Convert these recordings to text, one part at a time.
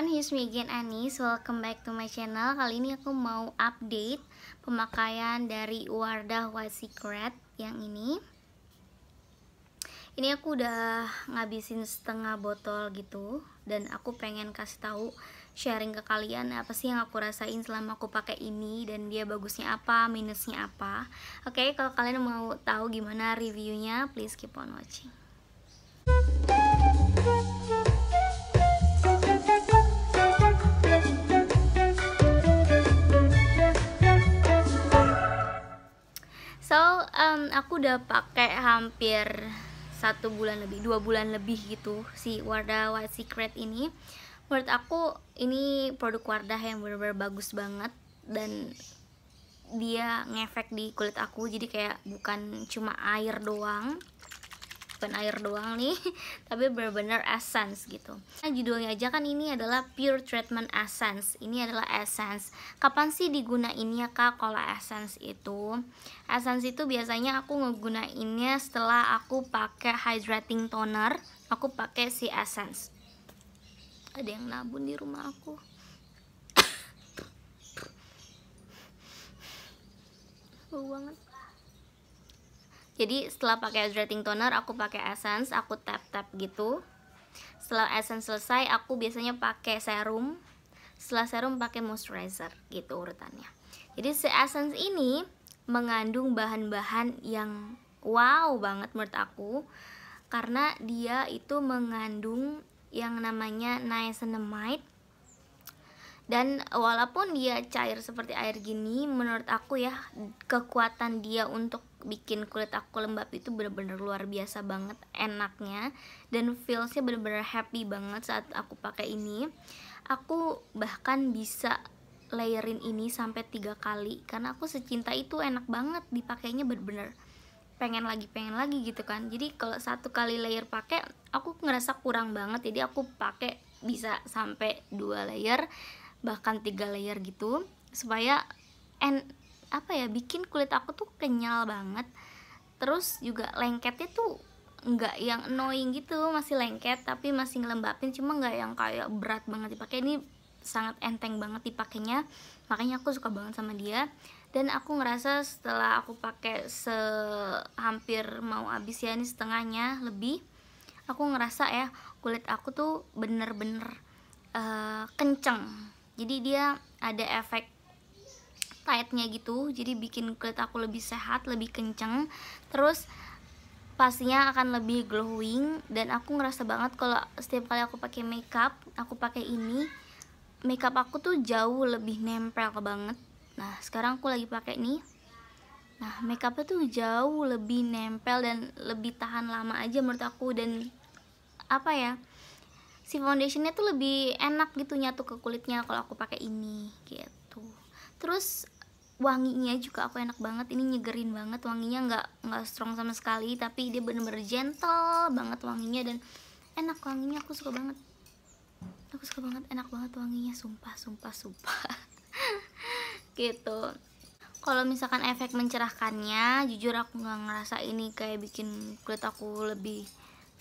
everyone, here's me again Anis Welcome back to my channel Kali ini aku mau update pemakaian dari Wardah White Secret yang ini Ini aku udah ngabisin setengah botol gitu Dan aku pengen kasih tahu sharing ke kalian apa sih yang aku rasain selama aku pakai ini dan dia bagusnya apa, minusnya apa Oke, okay, kalau kalian mau tahu gimana reviewnya, please keep on watching udah pakai hampir satu bulan lebih dua bulan lebih gitu si Wardah White Secret ini menurut aku ini produk Wardah yang bener-bener bagus banget dan dia ngefek di kulit aku jadi kayak bukan cuma air doang pen air doang nih tapi benar-benar essence gitu nah, judulnya aja kan ini adalah pure treatment essence ini adalah essence kapan sih digunainnya kak kalau essence itu essence itu biasanya aku ngegunainnya setelah aku pakai hydrating toner aku pakai si essence ada yang nabun di rumah aku bau banget jadi setelah pakai hydrating toner aku pakai essence aku tap tap gitu setelah essence selesai aku biasanya pakai serum setelah serum pakai moisturizer gitu urutannya jadi si essence ini mengandung bahan-bahan yang wow banget menurut aku karena dia itu mengandung yang namanya niacinamide dan walaupun dia cair seperti air gini menurut aku ya kekuatan dia untuk bikin kulit aku lembab itu bener-bener luar biasa banget enaknya dan feelsnya bener-bener happy banget saat aku pakai ini aku bahkan bisa layerin ini sampai tiga kali karena aku secinta itu enak banget dipakainya bener-bener pengen lagi pengen lagi gitu kan jadi kalau satu kali layer pakai aku ngerasa kurang banget jadi aku pakai bisa sampai dua layer bahkan tiga layer gitu supaya en apa ya bikin kulit aku tuh kenyal banget terus juga lengketnya tuh nggak yang annoying gitu masih lengket tapi masih ngelembapin cuma nggak yang kayak berat banget dipakai ini sangat enteng banget dipakainya makanya aku suka banget sama dia dan aku ngerasa setelah aku pakai se hampir mau habis ya ini setengahnya lebih aku ngerasa ya kulit aku tuh bener-bener uh, kenceng jadi dia ada efek tightnya gitu jadi bikin kulit aku lebih sehat lebih kenceng terus pastinya akan lebih glowing dan aku ngerasa banget kalau setiap kali aku pakai makeup aku pakai ini makeup aku tuh jauh lebih nempel banget nah sekarang aku lagi pakai ini, nah makeupnya tuh jauh lebih nempel dan lebih tahan lama aja menurut aku dan apa ya si foundationnya tuh lebih enak gitu nyatu ke kulitnya kalau aku pakai ini gitu terus wanginya juga aku enak banget ini nyegerin banget wanginya nggak nggak strong sama sekali tapi dia bener-bener gentle banget wanginya dan enak wanginya aku suka banget aku suka banget enak banget wanginya sumpah sumpah sumpah gitu kalau misalkan efek mencerahkannya jujur aku nggak ngerasa ini kayak bikin kulit aku lebih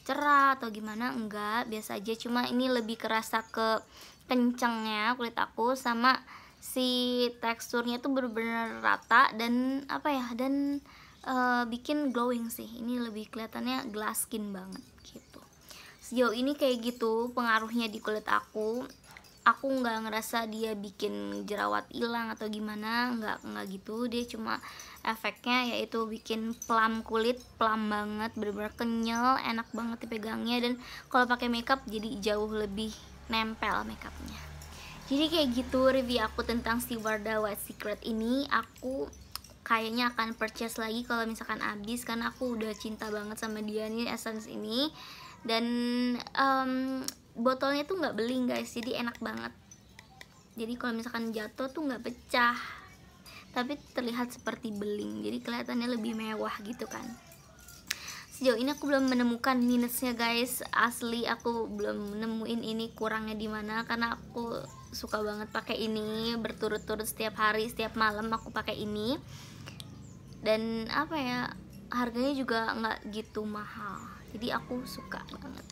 cerah atau gimana enggak biasa aja cuma ini lebih kerasa ke kencengnya kulit aku sama si teksturnya tuh bener-bener rata dan apa ya dan uh, bikin glowing sih ini lebih kelihatannya glass skin banget gitu sejauh ini kayak gitu pengaruhnya di kulit aku aku nggak ngerasa dia bikin jerawat hilang atau gimana nggak nggak gitu dia cuma efeknya yaitu bikin plum kulit plum banget bener kenyal enak banget dipegangnya dan kalau pakai makeup jadi jauh lebih nempel makeupnya jadi kayak gitu review aku tentang si Wardah White Secret ini aku kayaknya akan purchase lagi kalau misalkan habis karena aku udah cinta banget sama dia nih essence ini dan um, botolnya tuh nggak beling guys jadi enak banget jadi kalau misalkan jatuh tuh nggak pecah tapi terlihat seperti beling jadi kelihatannya lebih mewah gitu kan sejauh ini aku belum menemukan minusnya guys asli aku belum nemuin ini kurangnya di mana karena aku suka banget pakai ini berturut-turut setiap hari setiap malam aku pakai ini dan apa ya harganya juga nggak gitu mahal jadi aku suka banget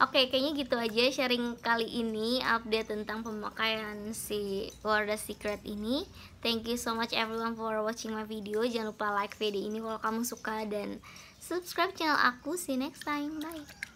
Oke, okay, kayaknya gitu aja sharing kali ini update tentang pemakaian si Warda Secret ini. Thank you so much everyone for watching my video. Jangan lupa like video ini kalau kamu suka dan subscribe channel aku. See you next time. Bye.